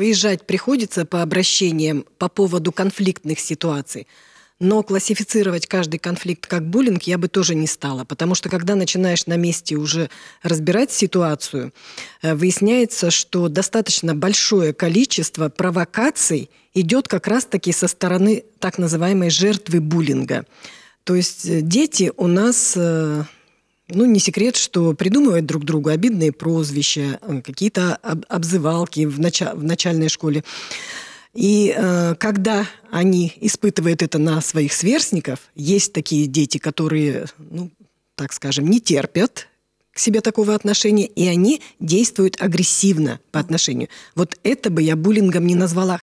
Выезжать приходится по обращениям по поводу конфликтных ситуаций. Но классифицировать каждый конфликт как буллинг я бы тоже не стала, потому что когда начинаешь на месте уже разбирать ситуацию, э, выясняется, что достаточно большое количество провокаций идет как раз-таки со стороны так называемой жертвы буллинга. То есть э, дети у нас э, ну, не секрет, что придумывают друг другу обидные прозвища, э, какие-то об- обзывалки в, нач- в начальной школе. И э, когда они испытывают это на своих сверстников, есть такие дети, которые, ну, так скажем, не терпят к себе такого отношения, и они действуют агрессивно по отношению. Вот это бы я буллингом не назвала,